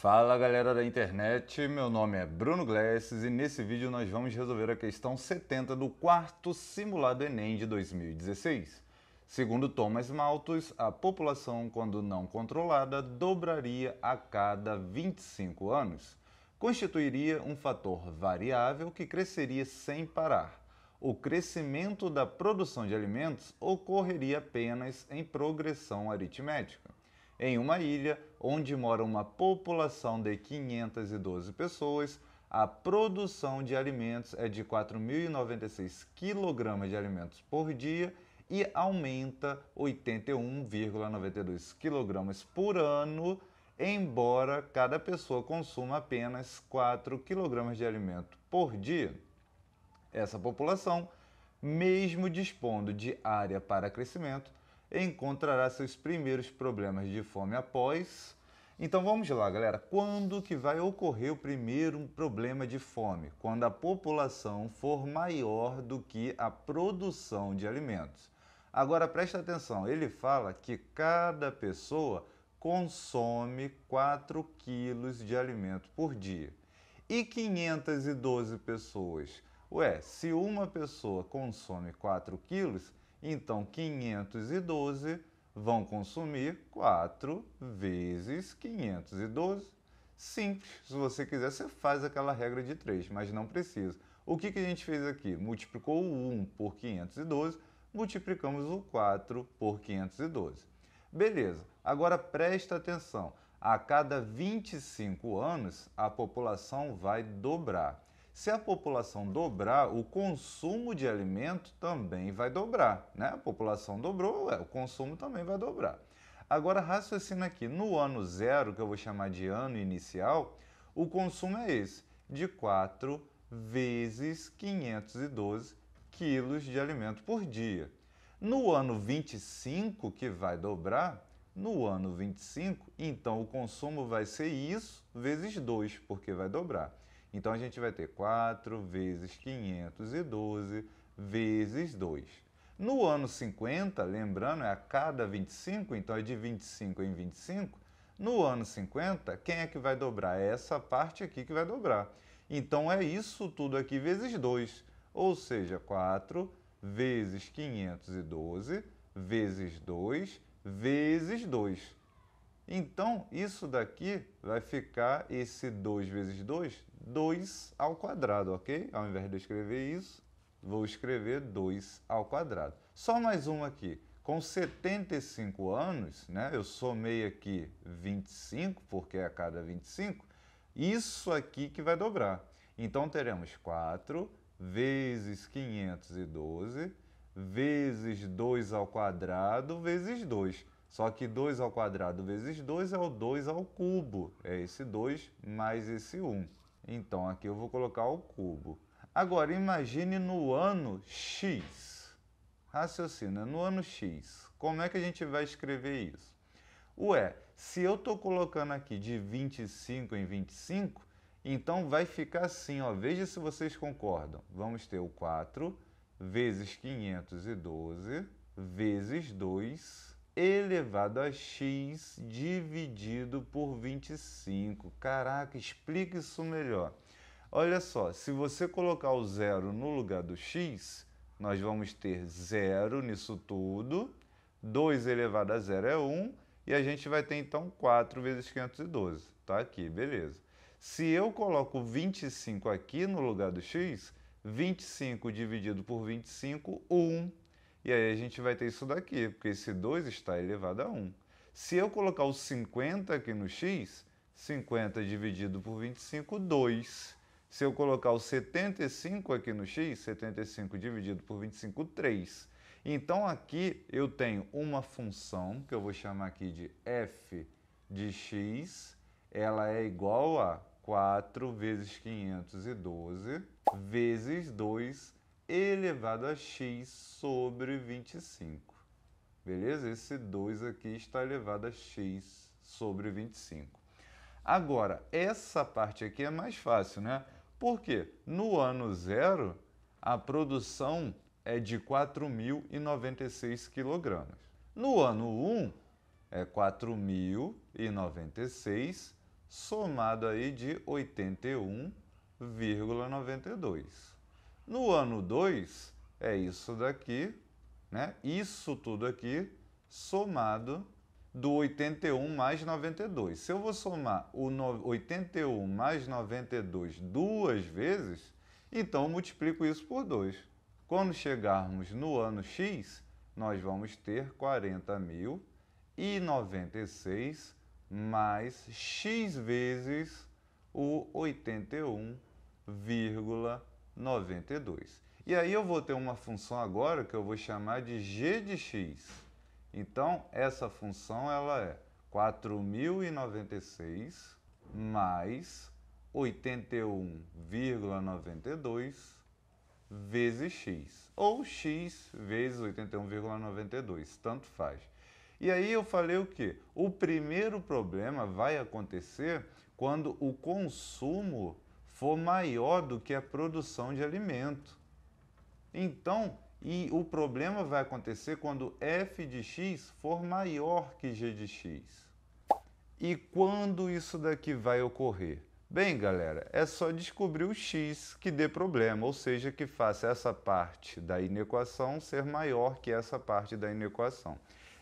Fala galera da internet, meu nome é Bruno Glesses e nesse vídeo nós vamos resolver a questão 70 do quarto simulado Enem de 2016. Segundo Thomas Malthus, a população, quando não controlada, dobraria a cada 25 anos. Constituiria um fator variável que cresceria sem parar. O crescimento da produção de alimentos ocorreria apenas em progressão aritmética em uma ilha onde mora uma população de 512 pessoas, a produção de alimentos é de 4.096 kg de alimentos por dia e aumenta 81,92 kg por ano, embora cada pessoa consuma apenas 4 kg de alimento por dia. Essa população, mesmo dispondo de área para crescimento, encontrará seus primeiros problemas de fome após. Então vamos lá, galera. Quando que vai ocorrer o primeiro problema de fome? Quando a população for maior do que a produção de alimentos. Agora presta atenção, ele fala que cada pessoa consome 4 quilos de alimento por dia. E 512 pessoas? Ué, se uma pessoa consome 4 quilos, então, 512 vão consumir 4 vezes 512. Simples. Se você quiser, você faz aquela regra de 3, mas não precisa. O que, que a gente fez aqui? Multiplicou o 1 por 512, multiplicamos o 4 por 512. Beleza, agora presta atenção. A cada 25 anos, a população vai dobrar. Se a população dobrar, o consumo de alimento também vai dobrar, né? A população dobrou, é, o consumo também vai dobrar. Agora raciocina aqui, no ano zero, que eu vou chamar de ano inicial, o consumo é esse, de 4 vezes 512 quilos de alimento por dia. No ano 25, que vai dobrar, no ano 25, então o consumo vai ser isso vezes 2, porque vai dobrar. Então a gente vai ter 4 vezes 512 vezes 2. No ano 50, lembrando, é a cada 25, então é de 25 em 25. No ano 50, quem é que vai dobrar? É essa parte aqui que vai dobrar. Então é isso tudo aqui vezes 2, ou seja, 4 vezes 512 vezes 2 vezes 2. Então, isso daqui vai ficar esse 2 vezes 2, 2 ao quadrado, ok? Ao invés de eu escrever isso, vou escrever 2 ao quadrado. Só mais uma aqui. Com 75 anos, né, eu somei aqui 25, porque é a cada 25, isso aqui que vai dobrar. Então, teremos 4 vezes 512 vezes 2 ao quadrado vezes 2. Só que 2 ao quadrado vezes 2 é o 2 ao cubo. É esse 2 mais esse 1. Então aqui eu vou colocar o cubo. Agora imagine no ano x. Raciocina, no ano x. Como é que a gente vai escrever isso? Ué, se eu estou colocando aqui de 25 em 25, então vai ficar assim, ó. veja se vocês concordam. Vamos ter o 4 vezes 512 vezes 2 elevado a x dividido por 25. Caraca, explica isso melhor. Olha só, se você colocar o zero no lugar do x, nós vamos ter zero nisso tudo, 2 elevado a zero é 1, e a gente vai ter então 4 vezes 512. Está aqui, beleza. Se eu coloco 25 aqui no lugar do x, 25 dividido por 25, 1 e aí a gente vai ter isso daqui, porque esse 2 está elevado a 1. Se eu colocar o 50 aqui no x, 50 dividido por 25, 2. Se eu colocar o 75 aqui no x, 75 dividido por 25, 3. Então aqui eu tenho uma função que eu vou chamar aqui de f de x, ela é igual a 4 vezes 512 vezes 2 elevado a x sobre 25. Beleza? Esse 2 aqui está elevado a x sobre 25. Agora, essa parte aqui é mais fácil, né? Por quê? no ano zero, a produção é de 4.096 kg. No ano 1, é 4.096 somado aí de 81,92. No ano 2, é isso daqui, né? Isso tudo aqui somado do 81 mais 92. Se eu vou somar o 81 mais 92 duas vezes, então multiplico isso por 2. Quando chegarmos no ano X, nós vamos ter 40.096 mais X vezes o 81,92. 92. E aí eu vou ter uma função agora que eu vou chamar de g de x. Então, essa função ela é 4096 mais 81,92 vezes x, ou x vezes 81,92, tanto faz. E aí eu falei o que? O primeiro problema vai acontecer quando o consumo for maior do que a produção de alimento. Então, e o problema vai acontecer quando f de x for maior que g de x. E quando isso daqui vai ocorrer? Bem, galera, é só descobrir o x que dê problema, ou seja, que faça essa parte da inequação ser maior que essa parte da inequação.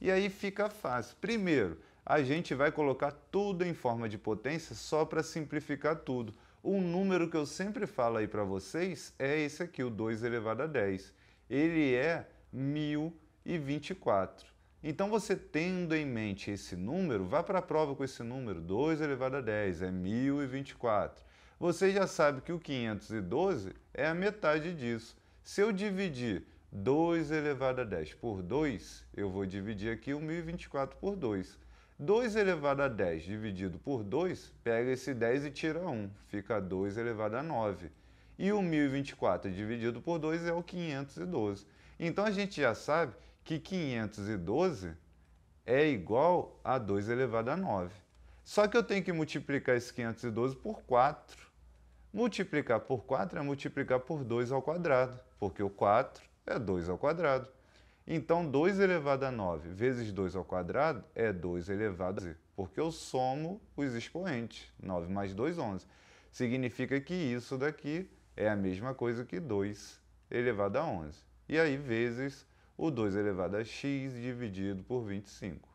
E aí fica fácil. Primeiro, a gente vai colocar tudo em forma de potência só para simplificar tudo. O número que eu sempre falo aí para vocês é esse aqui, o 2 elevado a 10. Ele é 1024. Então, você tendo em mente esse número, vá para a prova com esse número, 2 elevado a 10, é 1024. Você já sabe que o 512 é a metade disso. Se eu dividir 2 elevado a 10 por 2, eu vou dividir aqui o 1024 por 2. 2 elevado a 10 dividido por 2, pega esse 10 e tira 1, fica 2 elevado a 9. E o 1024 dividido por 2 é o 512. Então a gente já sabe que 512 é igual a 2 elevado a 9. Só que eu tenho que multiplicar esse 512 por 4. Multiplicar por 4 é multiplicar por 2 ao quadrado, porque o 4 é 2 ao quadrado. Então, 2 elevado a 9 vezes 2 ao quadrado é 2 elevado a 11, porque eu somo os expoentes. 9 mais 2, 11. Significa que isso daqui é a mesma coisa que 2 elevado a 11. E aí, vezes o 2 elevado a x dividido por 25.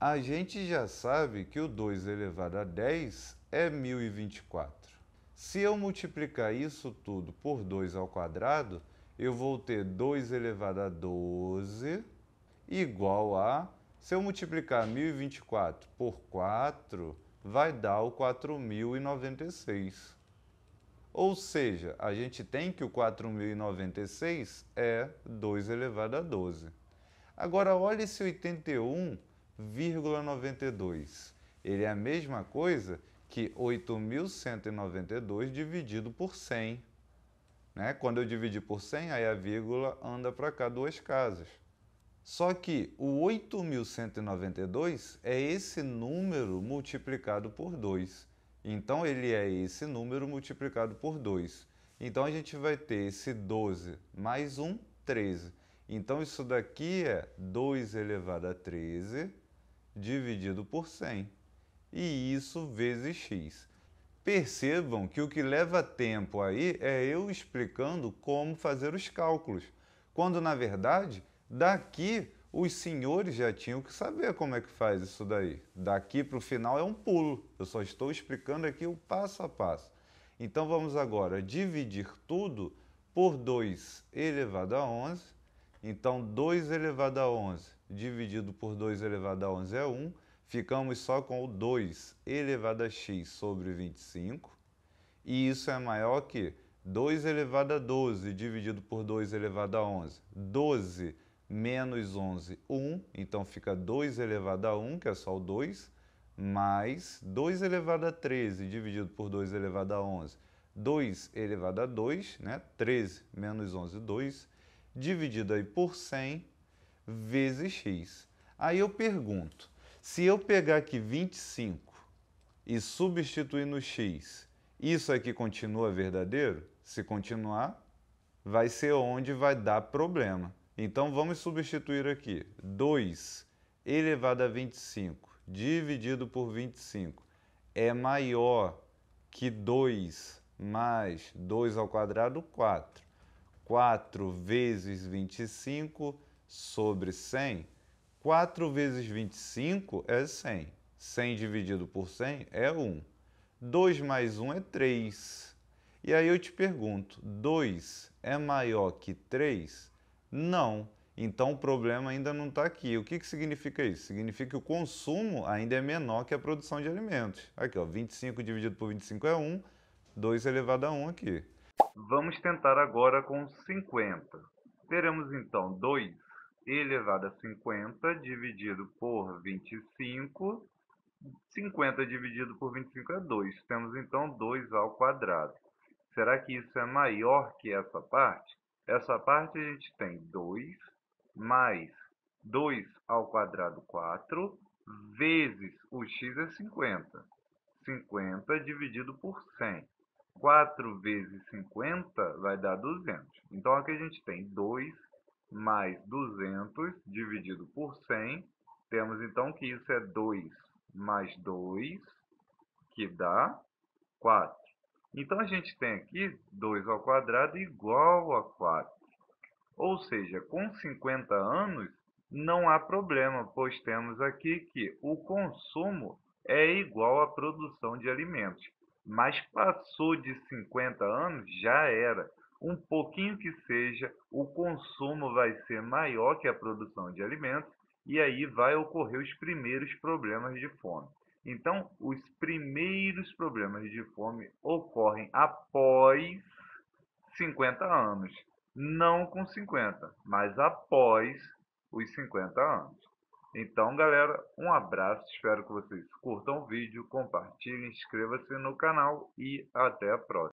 A gente já sabe que o 2 elevado a 10 é 1024. Se eu multiplicar isso tudo por 2 ao quadrado, eu vou ter 2 elevado a 12 igual a... Se eu multiplicar 1024 por 4, vai dar o 4096. Ou seja, a gente tem que o 4096 é 2 elevado a 12. Agora, olha esse 81,92. Ele é a mesma coisa que 8.192 dividido por 100. Né? Quando eu dividi por 100, aí a vírgula anda para cá duas casas. Só que o 8.192 é esse número multiplicado por 2. Então, ele é esse número multiplicado por 2. Então, a gente vai ter esse 12 mais 1, 13. Então, isso daqui é 2 elevado a 13 dividido por 100. E isso vezes x. Percebam que o que leva tempo aí é eu explicando como fazer os cálculos, quando na verdade daqui os senhores já tinham que saber como é que faz isso daí. Daqui para o final é um pulo, eu só estou explicando aqui o passo a passo. Então vamos agora dividir tudo por 2 elevado a 11. Então 2 elevado a 11 dividido por 2 elevado a 11 é 1 ficamos só com o 2 elevado a x sobre 25, e isso é maior que 2 elevado a 12 dividido por 2 elevado a 11. 12 menos 11, 1, então fica 2 elevado a 1, que é só o 2, mais 2 elevado a 13 dividido por 2 elevado a 11. 2 elevado a 2, né? 13 menos 11, 2, dividido aí por 100 vezes x. Aí eu pergunto, se eu pegar aqui 25 e substituir no x, isso aqui continua verdadeiro? Se continuar, vai ser onde vai dar problema. Então vamos substituir aqui 2 elevado a 25 dividido por 25 é maior que 2 mais 2 ao quadrado, 4. 4 vezes 25 sobre 100 4 vezes 25 é 100. 100 dividido por 100 é 1. 2 mais 1 é 3. E aí eu te pergunto, 2 é maior que 3? Não. Então o problema ainda não está aqui. O que, que significa isso? Significa que o consumo ainda é menor que a produção de alimentos. Aqui, ó, 25 dividido por 25 é 1, 2 elevado a 1 aqui. Vamos tentar agora com 50. Teremos então 2 elevado a 50 dividido por 25. 50 dividido por 25 é 2. Temos então 2 ao quadrado. Será que isso é maior que essa parte? Essa parte a gente tem 2 mais 2 ao quadrado 4 vezes o x é 50. 50 dividido por 100. 4 vezes 50 vai dar 200. Então aqui a gente tem 2 mais 200 dividido por 100, temos então que isso é 2 mais 2, que dá 4. Então, a gente tem aqui 2 ao quadrado igual a 4. Ou seja, com 50 anos, não há problema, pois temos aqui que o consumo é igual à produção de alimentos. Mas passou de 50 anos, já era um pouquinho que seja, o consumo vai ser maior que a produção de alimentos e aí vai ocorrer os primeiros problemas de fome. Então, os primeiros problemas de fome ocorrem após 50 anos. Não com 50, mas após os 50 anos. Então, galera, um abraço. Espero que vocês curtam o vídeo, compartilhem, inscreva-se no canal e até a próxima.